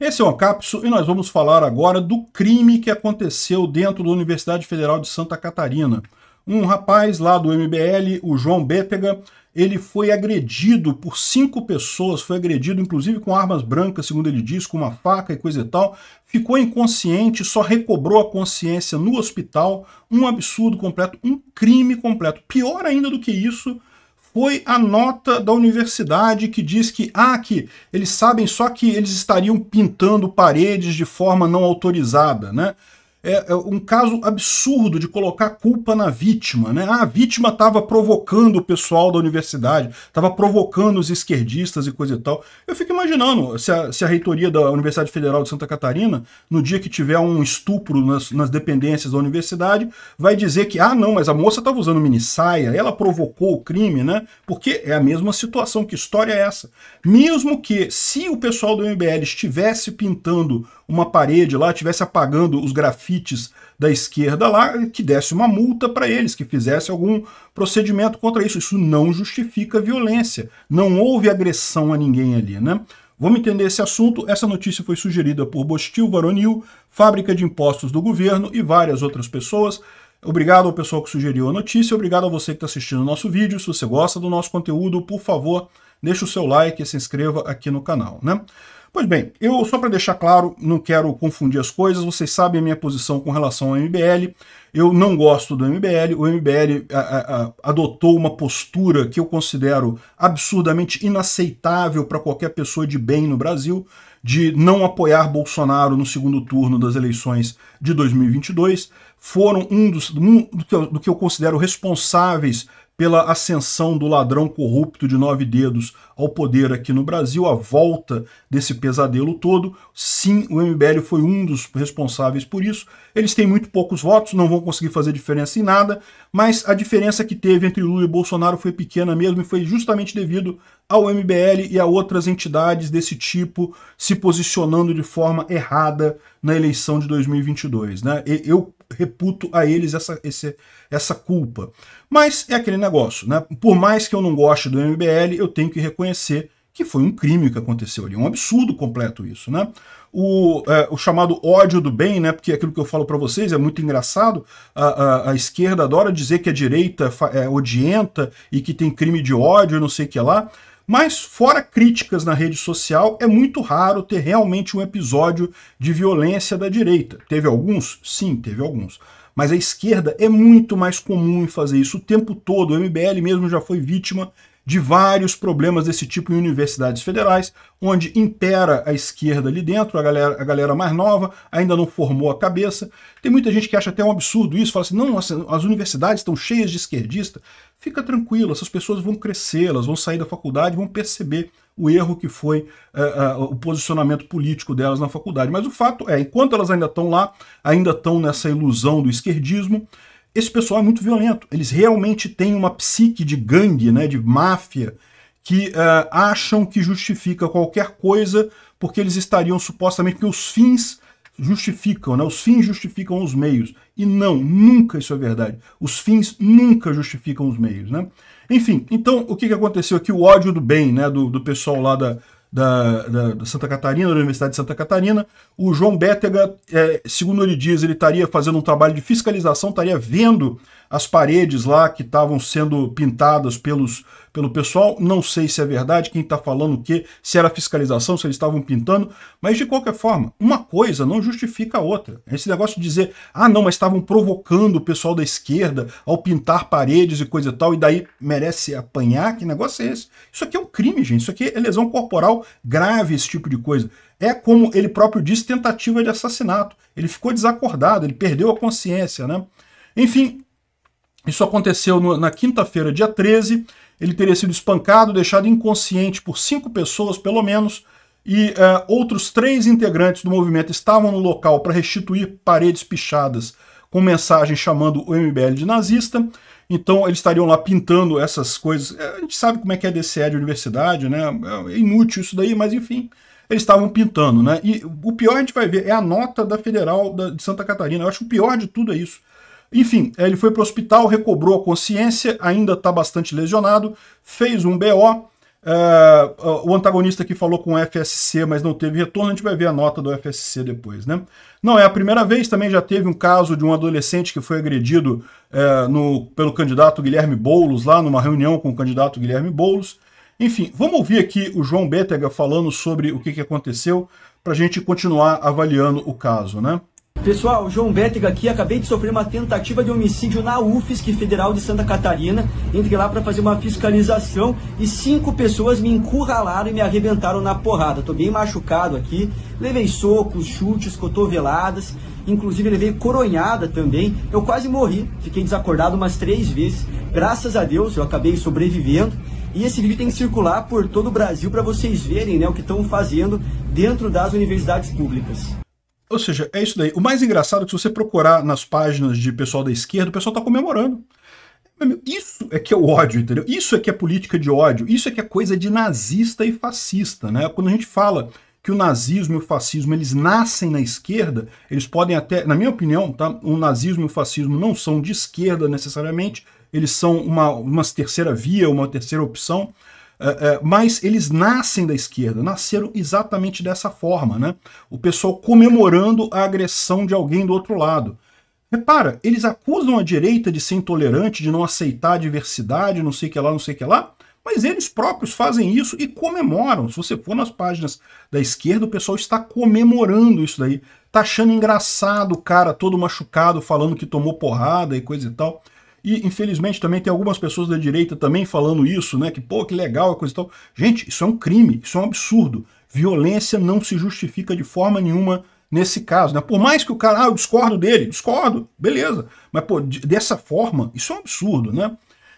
Esse é o Ancapso e nós vamos falar agora do crime que aconteceu dentro da Universidade Federal de Santa Catarina. Um rapaz lá do MBL, o João Bétega, ele foi agredido por cinco pessoas, foi agredido inclusive com armas brancas, segundo ele diz, com uma faca e coisa e tal. Ficou inconsciente, só recobrou a consciência no hospital. Um absurdo completo, um crime completo. Pior ainda do que isso, foi a nota da universidade que diz que, ah, que eles sabem só que eles estariam pintando paredes de forma não autorizada, né? É, é, um caso absurdo de colocar culpa na vítima. Né? Ah, a vítima estava provocando o pessoal da universidade, estava provocando os esquerdistas e coisa e tal. Eu fico imaginando se a, se a reitoria da Universidade Federal de Santa Catarina, no dia que tiver um estupro nas, nas dependências da universidade, vai dizer que, ah, não, mas a moça estava usando mini saia, ela provocou o crime, né? Porque é a mesma situação. Que história é essa? Mesmo que, se o pessoal do MBL estivesse pintando uma parede lá, estivesse apagando os grafites, grafites da esquerda lá, que desse uma multa para eles, que fizesse algum procedimento contra isso. Isso não justifica violência. Não houve agressão a ninguém ali, né? Vamos entender esse assunto. Essa notícia foi sugerida por Bostil Varonil, Fábrica de Impostos do Governo e várias outras pessoas. Obrigado ao pessoal que sugeriu a notícia, obrigado a você que está assistindo o nosso vídeo. Se você gosta do nosso conteúdo, por favor, deixe o seu like e se inscreva aqui no canal. Né? Pois bem, eu só para deixar claro, não quero confundir as coisas, vocês sabem a minha posição com relação ao MBL. Eu não gosto do MBL. O MBL a, a, a, adotou uma postura que eu considero absurdamente inaceitável para qualquer pessoa de bem no Brasil, de não apoiar Bolsonaro no segundo turno das eleições de 2022. Foram um dos um, do, que eu, do que eu considero responsáveis pela ascensão do ladrão corrupto de nove dedos ao poder aqui no Brasil, a volta desse pesadelo todo. Sim, o MBL foi um dos responsáveis por isso. Eles têm muito poucos votos, não vão conseguir fazer diferença em nada, mas a diferença que teve entre Lula e Bolsonaro foi pequena mesmo e foi justamente devido ao MBL e a outras entidades desse tipo se posicionando de forma errada na eleição de 2022. Né? Eu reputo a eles essa, esse, essa culpa. Mas é aquele negócio, né? por mais que eu não goste do MBL, eu tenho que reconhecer que foi um crime que aconteceu ali, um absurdo completo isso, né? O, é, o chamado ódio do bem, né? Porque é aquilo que eu falo para vocês é muito engraçado. A, a, a, esquerda adora dizer que a direita é, odienta e que tem crime de ódio, não sei o que lá. Mas, fora críticas na rede social, é muito raro ter realmente um episódio de violência da direita. Teve alguns? Sim, teve alguns. Mas a esquerda é muito mais comum em fazer isso o tempo todo. O MBL mesmo já foi vítima de vários problemas desse tipo em universidades federais, onde impera a esquerda ali dentro, a galera, a galera mais nova ainda não formou a cabeça. Tem muita gente que acha até um absurdo isso, fala assim, não, nossa, as universidades estão cheias de esquerdista. Fica tranquilo, essas pessoas vão crescer, elas vão sair da faculdade, vão perceber o erro que foi uh, uh, o posicionamento político delas na faculdade. Mas o fato é, enquanto elas ainda estão lá, ainda estão nessa ilusão do esquerdismo, esse pessoal é muito violento. Eles realmente têm uma psique de gangue, né, de máfia, que uh, acham que justifica qualquer coisa porque eles estariam supostamente que os fins justificam, né? Os fins justificam os meios. E não, nunca isso é verdade. Os fins nunca justificam os meios, né? Enfim, então o que, que aconteceu aqui? O ódio do bem, né? Do, do pessoal lá da, da, da, da, Santa Catarina, da Universidade de Santa Catarina. O João Bétega, é, segundo ele diz, ele estaria fazendo um trabalho de fiscalização, estaria vendo as paredes lá que estavam sendo pintadas pelos, pelo pessoal. Não sei se é verdade, quem está falando o quê, se era fiscalização, se eles estavam pintando, mas de qualquer forma, uma coisa não justifica a outra. Esse negócio de dizer, ah, não, mas estavam provocando o pessoal da esquerda ao pintar paredes e coisa e tal, e daí merece apanhar, que negócio é esse? Isso aqui é um crime, gente, isso aqui é lesão corporal grave, esse tipo de coisa. É como ele próprio disse, tentativa de assassinato. Ele ficou desacordado, ele perdeu a consciência, né? Enfim, isso aconteceu no, na quinta-feira, dia 13. Ele teria sido espancado, deixado inconsciente por cinco pessoas, pelo menos, e uh, outros três integrantes do movimento estavam no local para restituir paredes pichadas com mensagem chamando o MBL de nazista. Então eles estariam lá pintando essas coisas. É, a gente sabe como é que é DCE de universidade, né? É, é inútil isso daí, mas enfim, eles estavam pintando, né? E o pior a gente vai ver é a nota da Federal de Santa Catarina. Eu acho que o pior de tudo é isso. Enfim, ele foi para o hospital, recobrou a consciência, ainda está bastante lesionado, fez um BO. Eh, o antagonista que falou com o FSC, mas não teve retorno, a gente vai ver a nota do FSC depois, né? Não é a primeira vez, também já teve um caso de um adolescente que foi agredido eh, no, pelo candidato Guilherme Boulos, lá numa reunião com o candidato Guilherme Boulos. Enfim, vamos ouvir aqui o João Bétega falando sobre o que, que aconteceu, para a gente continuar avaliando o caso, né? Pessoal, João Bétega aqui, acabei de sofrer uma tentativa de homicídio na UFSC Federal de Santa Catarina. Entrei lá para fazer uma fiscalização e cinco pessoas me encurralaram e me arrebentaram na porrada. Tô bem machucado aqui, levei socos, chutes, cotoveladas, inclusive levei coronhada também. Eu quase morri, fiquei desacordado umas três vezes. Graças a Deus eu acabei sobrevivendo. E esse vídeo tem que circular por todo o Brasil para vocês verem né, o que estão fazendo dentro das universidades públicas. Ou seja, é isso daí. O mais engraçado é que se você procurar nas páginas de pessoal da esquerda, o pessoal está comemorando. Isso é que é o ódio, entendeu? Isso é que é política de ódio, isso é que é coisa de nazista e fascista, né? Quando a gente fala que o nazismo e o fascismo eles nascem na esquerda, eles podem até, na minha opinião, tá? O nazismo e o fascismo não são de esquerda necessariamente, eles são uma, uma terceira via, uma terceira opção, é, é, mas eles nascem da esquerda, nasceram exatamente dessa forma, né? O pessoal comemorando a agressão de alguém do outro lado. Repara, eles acusam a direita de ser intolerante, de não aceitar a diversidade, não sei o que lá, não sei o que lá, mas eles próprios fazem isso e comemoram. Se você for nas páginas da esquerda, o pessoal está comemorando isso daí. Tá achando engraçado o cara todo machucado, falando que tomou porrada e coisa e tal. E infelizmente também tem algumas pessoas da direita também falando isso, né? Que pô, que legal a coisa e tal. Gente, isso é um crime, isso é um absurdo. Violência não se justifica de forma nenhuma nesse caso, né? Por mais que o cara, ah, eu discordo dele, discordo, beleza. Mas pô, dessa forma, isso é um absurdo, né?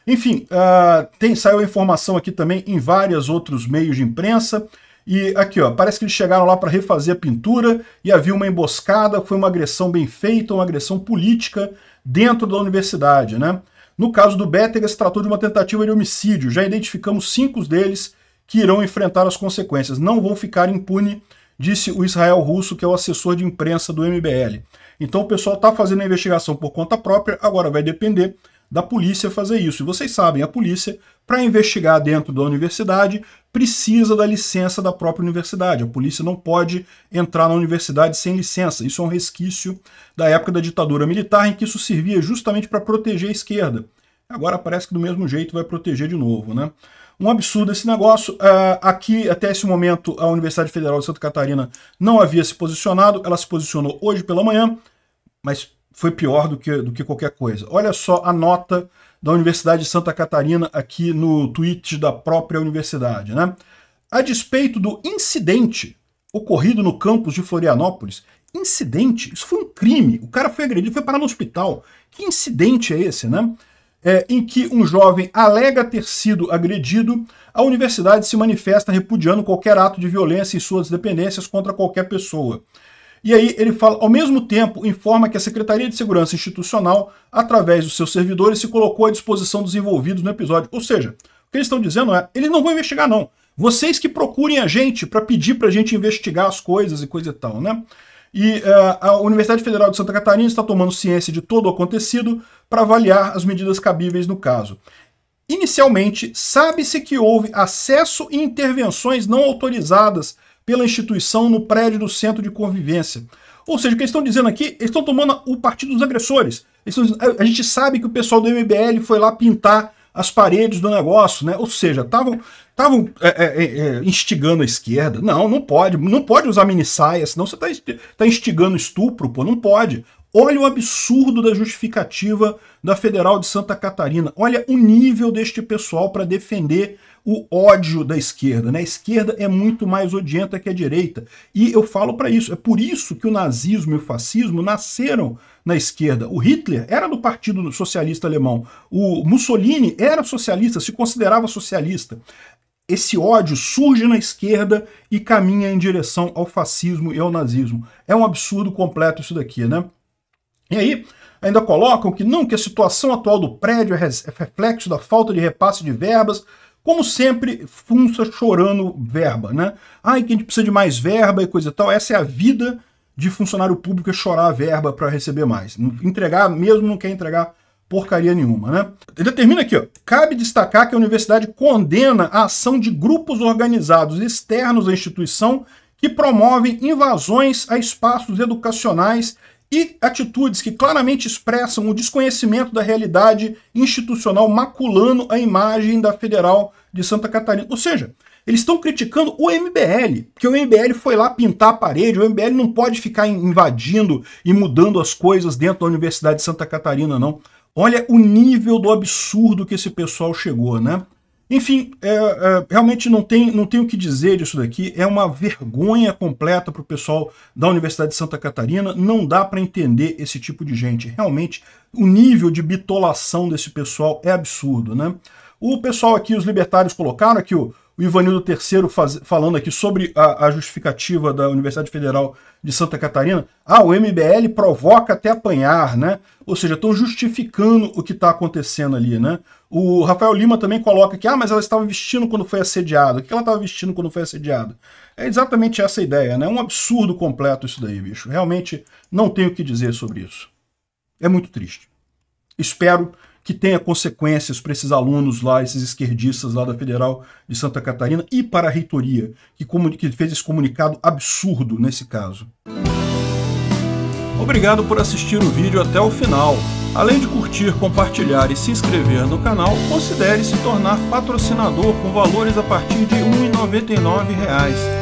Enfim, uh, tem, saiu a informação aqui também em vários outros meios de imprensa. E aqui, ó, parece que eles chegaram lá para refazer a pintura e havia uma emboscada, foi uma agressão bem feita, uma agressão política dentro da universidade. Né? No caso do Bettinger, se tratou de uma tentativa de homicídio. Já identificamos cinco deles que irão enfrentar as consequências. Não vão ficar impune, disse o Israel Russo, que é o assessor de imprensa do MBL. Então o pessoal está fazendo a investigação por conta própria, agora vai depender da polícia fazer isso. E vocês sabem, a polícia, para investigar dentro da universidade, precisa da licença da própria universidade. A polícia não pode entrar na universidade sem licença. Isso é um resquício da época da ditadura militar, em que isso servia justamente para proteger a esquerda. Agora parece que do mesmo jeito vai proteger de novo, né? Um absurdo esse negócio. Ah, aqui, até esse momento, a Universidade Federal de Santa Catarina não havia se posicionado. Ela se posicionou hoje pela manhã, mas foi pior do que, do que qualquer coisa. Olha só a nota da Universidade de Santa Catarina aqui no tweet da própria universidade. Né? A despeito do incidente ocorrido no campus de Florianópolis, incidente, isso foi um crime, o cara foi agredido, foi parar no hospital. Que incidente é esse, né? É, em que um jovem alega ter sido agredido, a universidade se manifesta repudiando qualquer ato de violência e suas dependências contra qualquer pessoa. E aí ele fala, ao mesmo tempo, informa que a Secretaria de Segurança Institucional, através dos seus servidores, se colocou à disposição dos envolvidos no episódio. Ou seja, o que eles estão dizendo é, eles não vão investigar não. Vocês que procurem a gente para pedir para a gente investigar as coisas e coisa e tal, né? E uh, a Universidade Federal de Santa Catarina está tomando ciência de todo o acontecido para avaliar as medidas cabíveis no caso. Inicialmente, sabe-se que houve acesso e intervenções não autorizadas pela instituição no prédio do centro de convivência. Ou seja, o que eles estão dizendo aqui, eles estão tomando o partido dos agressores. Dizendo, a, a gente sabe que o pessoal do MBL foi lá pintar as paredes do negócio, né? Ou seja, estavam estavam é, é, é, é, instigando a esquerda. Não, não pode. Não pode usar mini saia, senão você está tá instigando estupro, pô. Não pode. Olha o absurdo da justificativa da Federal de Santa Catarina. Olha o nível deste pessoal para defender o ódio da esquerda. Né? A esquerda é muito mais odienta que a direita. E eu falo para isso. É por isso que o nazismo e o fascismo nasceram na esquerda. O Hitler era do Partido Socialista Alemão. O Mussolini era socialista, se considerava socialista. Esse ódio surge na esquerda e caminha em direção ao fascismo e ao nazismo. É um absurdo completo isso daqui, né? E aí, ainda colocam que não, que a situação atual do prédio é, é reflexo da falta de repasse de verbas, como sempre, funça chorando verba, né? Ai, que a gente precisa de mais verba e coisa e tal. Essa é a vida de funcionário público é chorar a verba para receber mais. Entregar mesmo não quer entregar porcaria nenhuma, né? Ele termina aqui, ó. Cabe destacar que a universidade condena a ação de grupos organizados externos à instituição que promovem invasões a espaços educacionais e atitudes que claramente expressam o desconhecimento da realidade institucional, maculando a imagem da Federal de Santa Catarina. Ou seja, eles estão criticando o MBL, porque o MBL foi lá pintar a parede, o MBL não pode ficar invadindo e mudando as coisas dentro da Universidade de Santa Catarina, não. Olha o nível do absurdo que esse pessoal chegou, né? Enfim, é, é, realmente não tem, não tem o que dizer disso daqui. É uma vergonha completa para o pessoal da Universidade de Santa Catarina. Não dá para entender esse tipo de gente. Realmente, o nível de bitolação desse pessoal é absurdo, né? O pessoal aqui, os libertários, colocaram aqui o, Ivanildo III faz, falando aqui sobre a, a, justificativa da Universidade Federal de Santa Catarina. Ah, o MBL provoca até apanhar, né? Ou seja, estão justificando o que está acontecendo ali, né? O Rafael Lima também coloca que, ah, mas ela estava vestindo quando foi assediada. O que ela estava vestindo quando foi assediada? É exatamente essa ideia, né? É um absurdo completo isso daí, bicho. Realmente não tenho o que dizer sobre isso. É muito triste. Espero que tenha consequências para esses alunos lá, esses esquerdistas lá da Federal de Santa Catarina e para a reitoria, que, que fez esse comunicado absurdo nesse caso. Obrigado por assistir o vídeo até o final. Além de curtir, compartilhar e se inscrever no canal, considere se tornar patrocinador com valores a partir de R$ 1,99